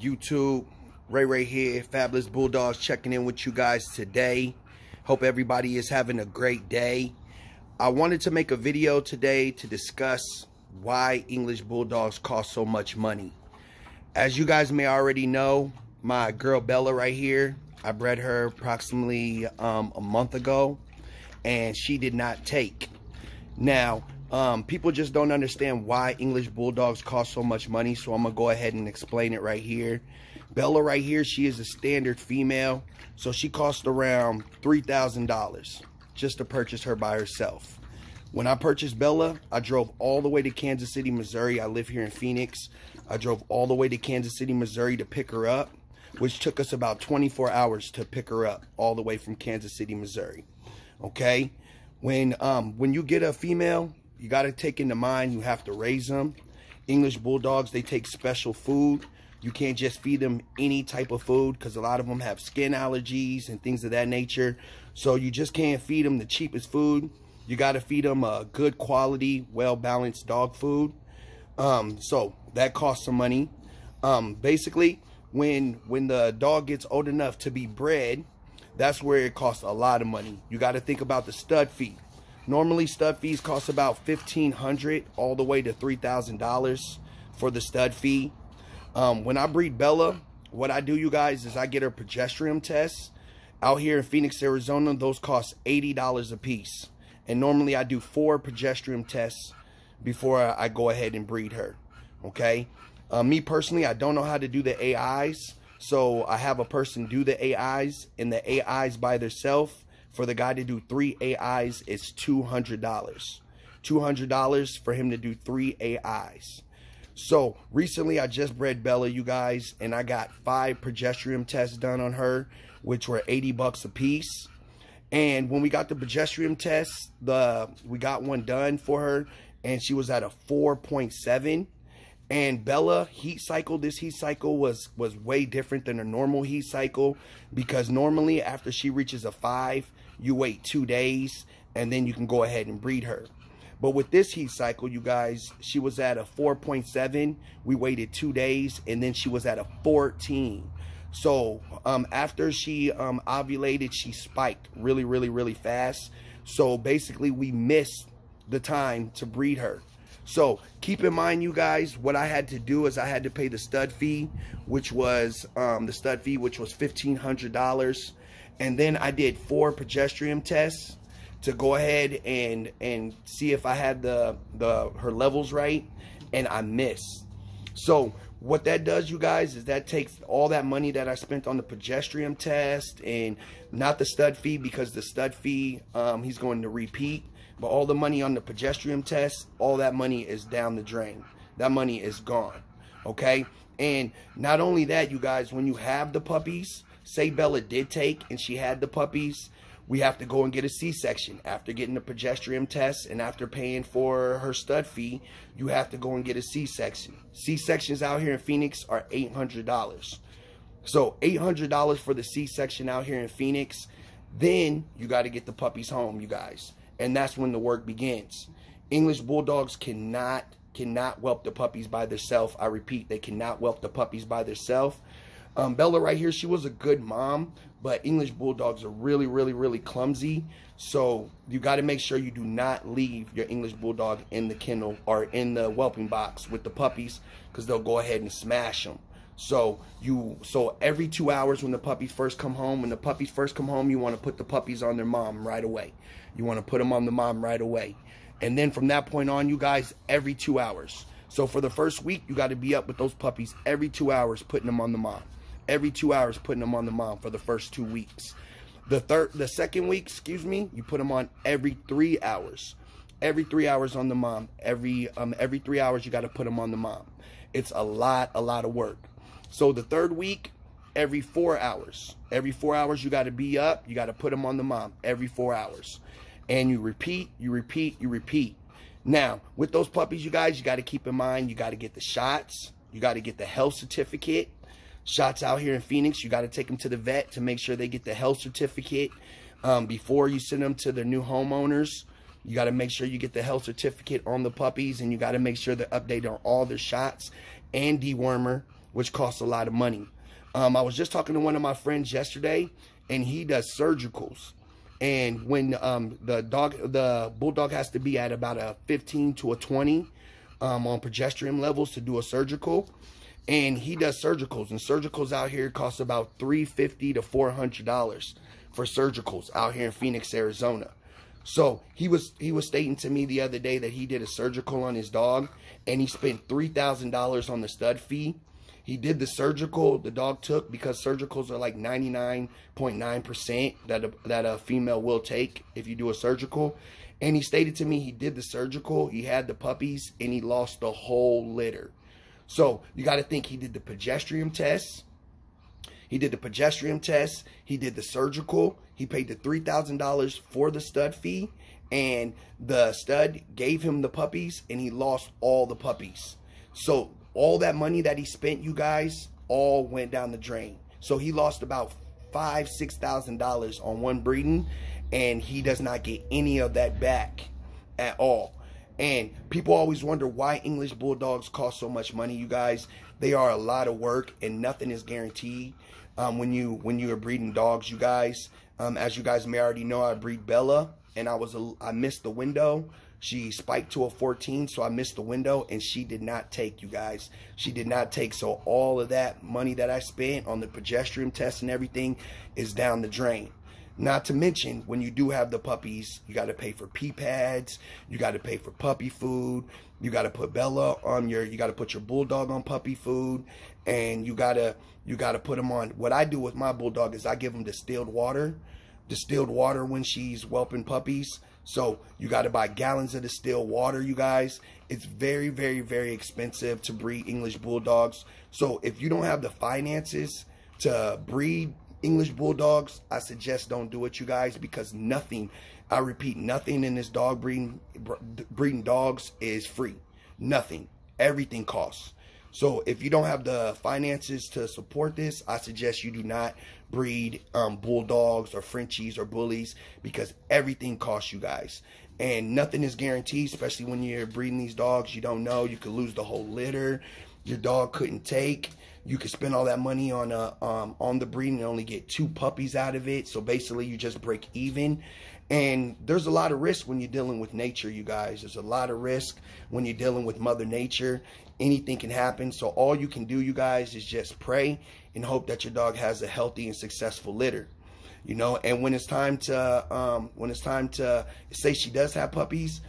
YouTube. Ray Ray here, Fabulous Bulldogs checking in with you guys today. Hope everybody is having a great day. I wanted to make a video today to discuss why English Bulldogs cost so much money. As you guys may already know, my girl Bella right here, I bred her approximately um, a month ago and she did not take. Now, um, people just don't understand why English Bulldogs cost so much money, so I'm going to go ahead and explain it right here. Bella right here, she is a standard female, so she cost around $3,000 just to purchase her by herself. When I purchased Bella, I drove all the way to Kansas City, Missouri. I live here in Phoenix. I drove all the way to Kansas City, Missouri to pick her up, which took us about 24 hours to pick her up all the way from Kansas City, Missouri. Okay? When um when you get a female, you got to take into mind you have to raise them. English Bulldogs, they take special food. You can't just feed them any type of food because a lot of them have skin allergies and things of that nature. So you just can't feed them the cheapest food. You got to feed them a uh, good quality, well-balanced dog food. Um, so that costs some money. Um, basically, when when the dog gets old enough to be bred, that's where it costs a lot of money. You got to think about the stud fee. Normally stud fees cost about $1,500 all the way to $3,000 for the stud fee. Um, when I breed Bella, what I do, you guys, is I get her progesterone tests. Out here in Phoenix, Arizona, those cost $80 a piece. And normally I do four progesterone tests before I go ahead and breed her. Okay? Uh, me personally, I don't know how to do the AIs. So I have a person do the AIs and the AIs by themselves for the guy to do three AIs is $200. $200 for him to do three AIs. So recently I just bred Bella, you guys, and I got five progesterone tests done on her, which were 80 bucks a piece. And when we got the progesterone test, the we got one done for her, and she was at a 4.7. And Bella heat cycle, this heat cycle was was way different than a normal heat cycle because normally after she reaches a five, you wait two days and then you can go ahead and breed her. But with this heat cycle, you guys, she was at a 4.7. We waited two days and then she was at a 14. So um, after she um, ovulated, she spiked really, really, really fast. So basically we missed the time to breed her. So keep in mind, you guys, what I had to do is I had to pay the stud fee, which was um, the stud fee, which was $1,500 and then I did four progesterone tests to go ahead and and see if I had the the her levels right and I missed. So what that does you guys is that takes all that money that I spent on the progesterone test and not the stud fee because the stud fee um, he's going to repeat but all the money on the progesterone test all that money is down the drain that money is gone okay and not only that you guys when you have the puppies say Bella did take and she had the puppies, we have to go and get a C-section. After getting the progesterone test and after paying for her stud fee, you have to go and get a C-section. C-sections out here in Phoenix are $800. So $800 for the C-section out here in Phoenix. Then you got to get the puppies home, you guys. And that's when the work begins. English Bulldogs cannot cannot whelp the puppies by themselves. I repeat, they cannot whelp the puppies by themselves. Um, Bella right here, she was a good mom, but English Bulldogs are really, really, really clumsy. So you got to make sure you do not leave your English Bulldog in the kennel or in the whelping box with the puppies because they'll go ahead and smash them. So you so every two hours when the puppies first come home, when the puppies first come home, you want to put the puppies on their mom right away. You want to put them on the mom right away. And then from that point on, you guys, every two hours. So for the first week, you got to be up with those puppies every two hours, putting them on the mom every two hours, putting them on the mom for the first two weeks. The third, the second week, excuse me, you put them on every three hours. Every three hours on the mom. Every um, every three hours, you got to put them on the mom. It's a lot, a lot of work. So the third week, every four hours. Every four hours, you got to be up. You got to put them on the mom every four hours, and you repeat, you repeat, you repeat. Now, with those puppies, you guys, you got to keep in mind, you got to get the shots. You got to get the health certificate shots out here in Phoenix, you got to take them to the vet to make sure they get the health certificate um, before you send them to their new homeowners. You got to make sure you get the health certificate on the puppies, and you got to make sure they're updated on all their shots and dewormer, which costs a lot of money. Um, I was just talking to one of my friends yesterday, and he does surgicals. And when um, the dog, the bulldog has to be at about a 15 to a 20 um, on progesterone levels to do a surgical and he does surgicals and surgicals out here cost about 350 to 400 dollars for surgicals out here in phoenix arizona so he was he was stating to me the other day that he did a surgical on his dog and he spent three thousand dollars on the stud fee he did the surgical the dog took because surgicals are like 99.9% that a, that a female will take if you do a surgical and he stated to me he did the surgical he had the puppies and he lost the whole litter so you got to think he did the progesterium test. He did the progesterium test. He did the surgical. He paid the $3,000 for the stud fee. And the stud gave him the puppies and he lost all the puppies. So all that money that he spent, you guys, all went down the drain. So he lost about five, six thousand dollars on one breeding, and he does not get any of that back at all. And people always wonder why English Bulldogs cost so much money, you guys. They are a lot of work and nothing is guaranteed um, when you when you are breeding dogs, you guys. Um, as you guys may already know, I breed Bella and I was a, I missed the window. She spiked to a 14, so I missed the window and she did not take, you guys. She did not take. So all of that money that I spent on the progesterone test and everything is down the drain. Not to mention, when you do have the puppies, you got to pay for pee pads, you got to pay for puppy food, you got to put Bella on your, you got to put your bulldog on puppy food, and you gotta, you gotta put them on. What I do with my bulldog is I give them distilled water, distilled water when she's whelping puppies. So you got to buy gallons of distilled water, you guys. It's very, very, very expensive to breed English bulldogs. So if you don't have the finances to breed English Bulldogs, I suggest don't do it, you guys, because nothing, I repeat, nothing in this dog breeding, breeding dogs is free. Nothing. Everything costs. So if you don't have the finances to support this, I suggest you do not breed um, bulldogs or Frenchies or bullies because everything costs you guys. And nothing is guaranteed, especially when you're breeding these dogs. You don't know. You could lose the whole litter. Your dog couldn't take you could spend all that money on a uh, um, on the breed and only get two puppies out of it. So basically, you just break even. And there's a lot of risk when you're dealing with nature, you guys. There's a lot of risk when you're dealing with Mother Nature. Anything can happen. So all you can do, you guys, is just pray and hope that your dog has a healthy and successful litter. You know, and when it's time to um, when it's time to say she does have puppies,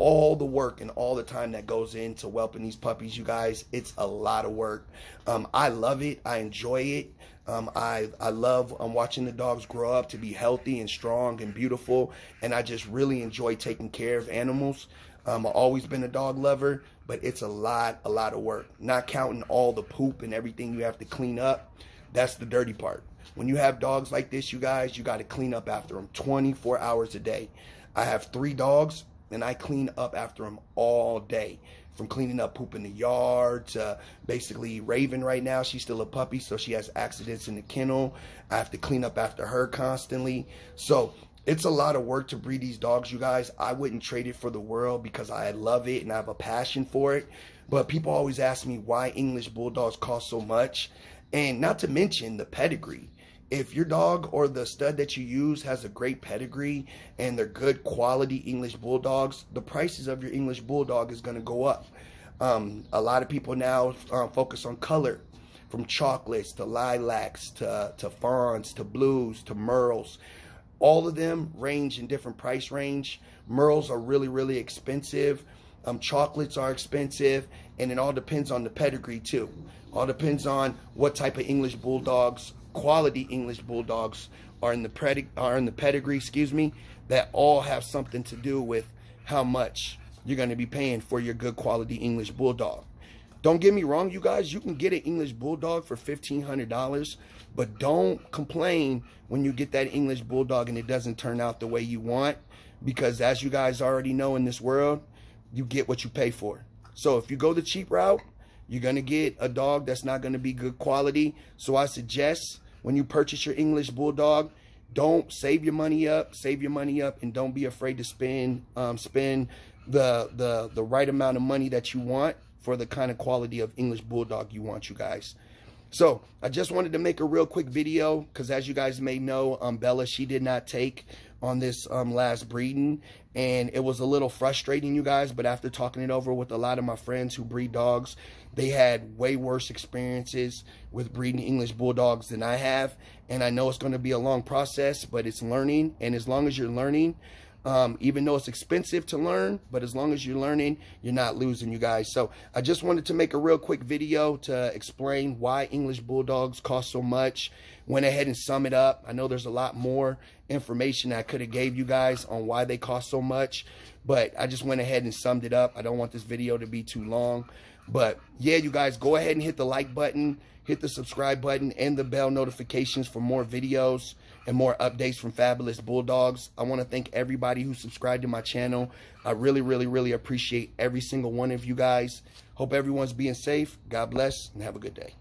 all the work and all the time that goes into whelping these puppies, you guys. It's a lot of work. Um, I love it. I enjoy it. Um, I, I love um, watching the dogs grow up to be healthy and strong and beautiful. And I just really enjoy taking care of animals. Um, I've always been a dog lover, but it's a lot, a lot of work. Not counting all the poop and everything you have to clean up. That's the dirty part. When you have dogs like this, you guys, you got to clean up after them 24 hours a day. I have three dogs and I clean up after him all day. From cleaning up poop in the yard to basically Raven right now, she's still a puppy, so she has accidents in the kennel. I have to clean up after her constantly. So it's a lot of work to breed these dogs, you guys. I wouldn't trade it for the world because I love it and I have a passion for it. But people always ask me why English Bulldogs cost so much. And not to mention the pedigree if your dog or the stud that you use has a great pedigree and they're good quality English bulldogs, the prices of your English bulldog is going to go up. Um, a lot of people now uh, focus on color from chocolates to lilacs to, to fawns to blues to merles. All of them range in different price range. Merles are really, really expensive. Um, chocolates are expensive. And it all depends on the pedigree, too. All depends on what type of English bulldogs quality English Bulldogs are in the predi- are in the pedigree, excuse me, that all have something to do with how much you're going to be paying for your good quality English Bulldog. Don't get me wrong, you guys, you can get an English Bulldog for $1,500, but don't complain when you get that English Bulldog and it doesn't turn out the way you want, because as you guys already know in this world, you get what you pay for. So if you go the cheap route, you're going to get a dog that's not going to be good quality. So I suggest when you purchase your English Bulldog, don't save your money up, save your money up, and don't be afraid to spend um, spend the, the, the right amount of money that you want for the kind of quality of English Bulldog you want, you guys. So I just wanted to make a real quick video because as you guys may know, um, Bella, she did not take on this um, last breeding and it was a little frustrating you guys but after talking it over with a lot of my friends who breed dogs they had way worse experiences with breeding english bulldogs than i have and i know it's going to be a long process but it's learning and as long as you're learning um, even though it's expensive to learn, but as long as you're learning, you're not losing, you guys. So I just wanted to make a real quick video to explain why English Bulldogs cost so much. Went ahead and sum it up. I know there's a lot more information I could have gave you guys on why they cost so much, but I just went ahead and summed it up. I don't want this video to be too long. But yeah, you guys, go ahead and hit the like button. Hit the subscribe button and the bell notifications for more videos and more updates from Fabulous Bulldogs. I want to thank everybody who subscribed to my channel. I really, really, really appreciate every single one of you guys. Hope everyone's being safe. God bless and have a good day.